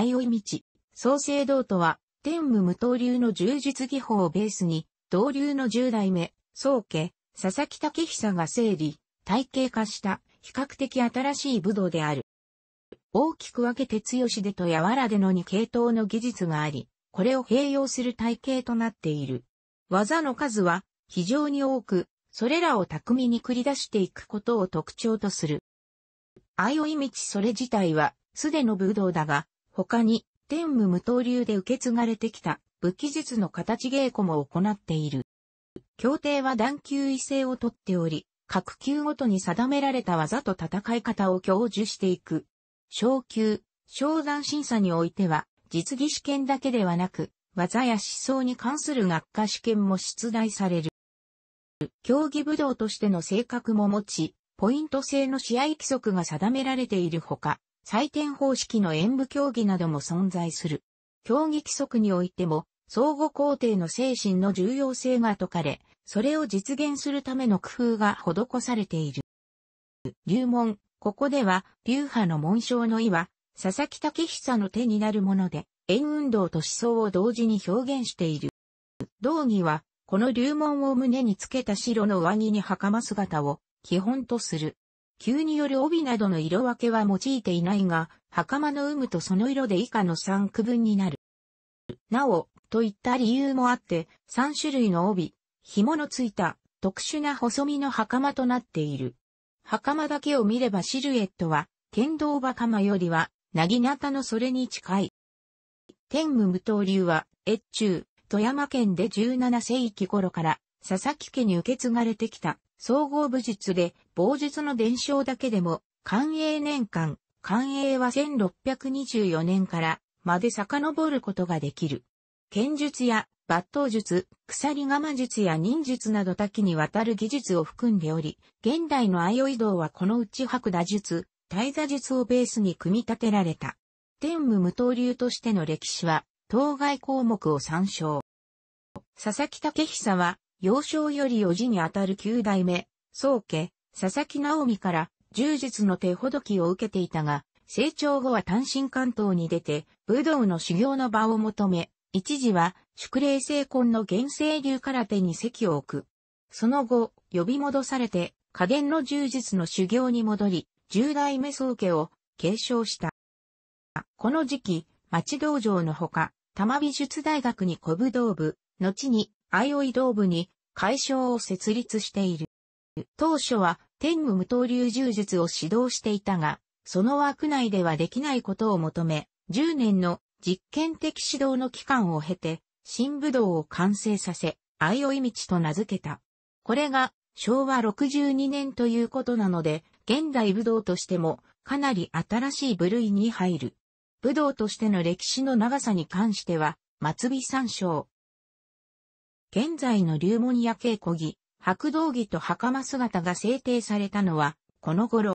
迷生道、創生道とは、天武無刀流の柔術技法をベースに、道流の十代目、宗家、佐々木武久が整理、体系化した、比較的新しい武道である。大きく分けて強しでと柔らでの二系統の技術があり、これを併用する体系となっている。技の数は非常に多く、それらを巧みに繰り出していくことを特徴とする。相生道それ自体は、すでの武道だが、他に、天武無刀流で受け継がれてきた武器術の形稽古も行っている。協定は段級異性をとっており、各級ごとに定められた技と戦い方を享受していく。昇級、昇段審査においては、実技試験だけではなく、技や思想に関する学科試験も出題される。競技武道としての性格も持ち、ポイント制の試合規則が定められているほか、採点方式の演武競技なども存在する。競技規則においても、相互肯定の精神の重要性が説かれ、それを実現するための工夫が施されている。流門、ここでは、流派の紋章の意は、佐々木武久の手になるもので、円運動と思想を同時に表現している。道義は、この流門を胸につけた白の上着に袴姿を基本とする。急による帯などの色分けは用いていないが、袴の有無とその色で以下の3区分になる。なお、といった理由もあって、3種類の帯、紐のついた特殊な細身の袴となっている。袴だけを見ればシルエットは、剣道袴よりは、なぎなたのそれに近い。天武無刀流は、越中、富山県で17世紀頃から、佐々木家に受け継がれてきた総合武術で、棒術の伝承だけでも、寛永年間、寛永は1624年からまで遡ることができる。剣術や抜刀術、鎖釜術や忍術など多岐にわたる技術を含んでおり、現代の相移道はこのうち白打術、大座術をベースに組み立てられた。天武無刀流としての歴史は、当該項目を参照。佐々木武久は、幼少よりおじにあたる九代目、宗家、佐々木直美から柔術の手ほどきを受けていたが、成長後は単身関東に出て、武道の修行の場を求め、一時は宿礼成婚の原生流空手に席を置く。その後、呼び戻されて、家伝の柔術の修行に戻り、十代目宗家を継承した。この時期、町道場のほか、多摩美術大学に古武道部、後にアイオイ道部に会商を設立している。当初は天武無刀流柔術を指導していたが、その枠内ではできないことを求め、10年の実験的指導の期間を経て、新武道を完成させ、相生道と名付けた。これが昭和62年ということなので、現代武道としてもかなり新しい部類に入る。武道としての歴史の長さに関しては、松尾三章、現在の竜門や稽古着、白道着と袴姿が制定されたのは、この頃、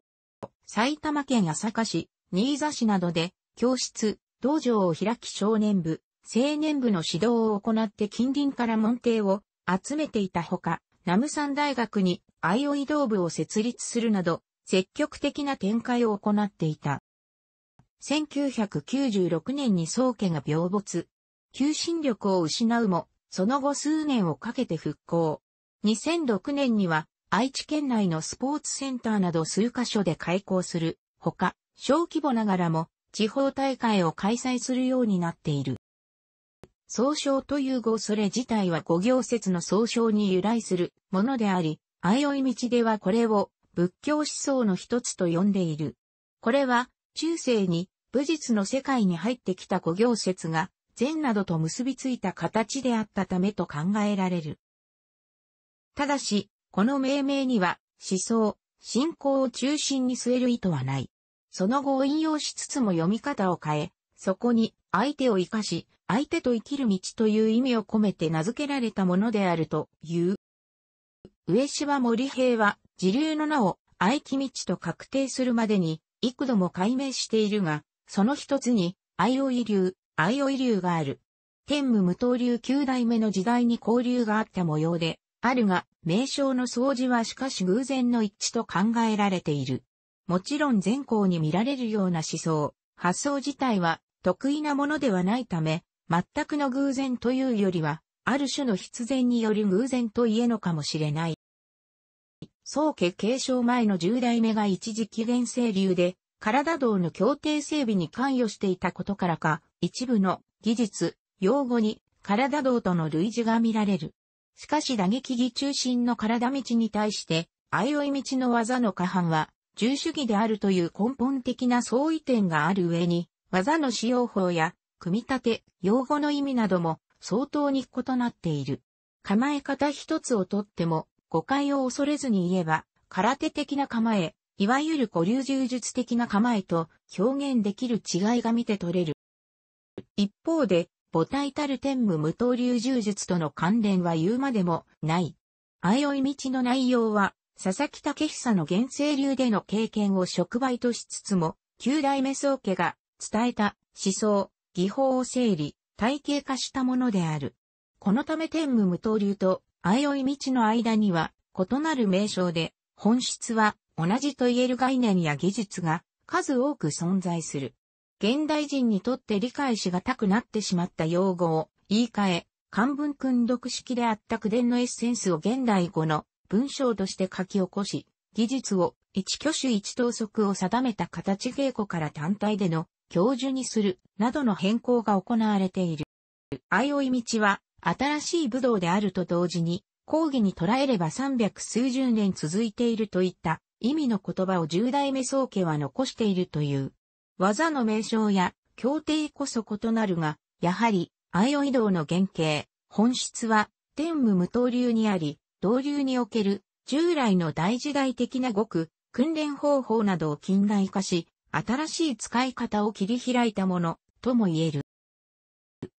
埼玉県朝霞市、新座市などで、教室、道場を開き少年部、青年部の指導を行って近隣から門弟を集めていたほか、南無山大学にを移道部を設立するなど、積極的な展開を行っていた。1996年に宗家が病没、求心力を失うも、その後数年をかけて復興。2006年には愛知県内のスポーツセンターなど数カ所で開校するほか、小規模ながらも地方大会を開催するようになっている。総称という語それ自体は五行説の総称に由来するものであり、相生道ではこれを仏教思想の一つと呼んでいる。これは中世に武術の世界に入ってきた五行説が善などと結びついた形であったためと考えられる。ただし、この命名には、思想、信仰を中心に据える意図はない。その後を引用しつつも読み方を変え、そこに相手を生かし、相手と生きる道という意味を込めて名付けられたものであるという。上芝森平は、自流の名を愛機道と確定するまでに、幾度も解明しているが、その一つに、愛を遺留、おい流がある。天武無刀流九代目の時代に交流があった模様で、あるが、名称の掃除はしかし偶然の一致と考えられている。もちろん全校に見られるような思想、発想自体は得意なものではないため、全くの偶然というよりは、ある種の必然による偶然と言えのかもしれない。宗家継承前の十代目が一時期元生流で、体道の協定整備に関与していたことからか、一部の技術、用語に体道との類似が見られる。しかし打撃技中心の体道に対して、相追い道の技の過半は、重主義であるという根本的な相違点がある上に、技の使用法や、組み立て、用語の意味なども、相当に異なっている。構え方一つをとっても、誤解を恐れずに言えば、空手的な構え、いわゆる古流柔術的な構えと表現できる違いが見て取れる。一方で、母体たる天武無刀流柔術との関連は言うまでもない。相生道の内容は、佐々木武久の原生流での経験を触媒としつつも、九代目宗家が伝えた思想、技法を整理、体系化したものである。このため天武無刀流と相生道の間には異なる名称で、本質は同じと言える概念や技術が数多く存在する。現代人にとって理解しがたくなってしまった用語を言い換え、漢文訓読式であった句伝のエッセンスを現代語の文章として書き起こし、技術を一挙手一投足を定めた形稽古から単体での教授にするなどの変更が行われている。相生道は新しい武道であると同時に、講義に捉えれば三百数十年続いているといった意味の言葉を十代目宗家は残しているという。技の名称や協定こそ異なるが、やはり、アイオイ動の原型、本質は、天武無刀流にあり、導流における、従来の大時代的な語句、訓練方法などを近代化し、新しい使い方を切り開いたもの、とも言える。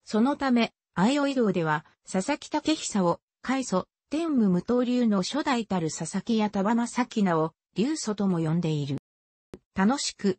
そのため、アイオイ動では、佐々木武久を、開祖、天武無刀流の初代たる佐々木や田場正樹名を、竜祖とも呼んでいる。楽しく、